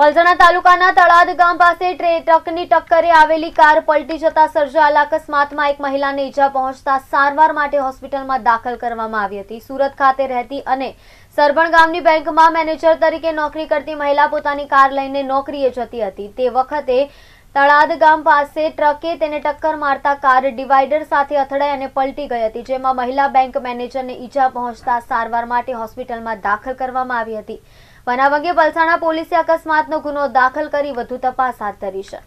પલસાણા તાલુકાના તળાદ ગામ પાસે ટ્રકની ટક્કરે આવેલી કાર પલટી જતા સર્જાયેલા અકસ્માતમાં એક મહિલાને ઇજા પહોંચતા સારવાર માટે હોસ્પિટલમાં દાખલ કરવામાં આવી હતી સુરત ખાતે રહેતી અને સરભણ ગામની બેંકમાં મેનેજર તરીકે નોકરી કરતી મહિલા પોતાની કાર લઈને નોકરીએ જતી હતી તે વખતે તળાદ ગામ પાસે ટ્રકે તેને ટક્કર મારતા કાર ડિવાઇડર સાથે અથડાઈ અને પલટી ગઈ હતી જેમાં મહિલા બેંક મેનેજરને ઈજા પહોંચતા સારવાર માટે હોસ્પિટલમાં દાખલ કરવામાં આવી હતી બનાવ અંગે પલસાણા પોલીસે અકસ્માતનો ગુનો દાખલ કરી વધુ તપાસ હાથ ધરી છે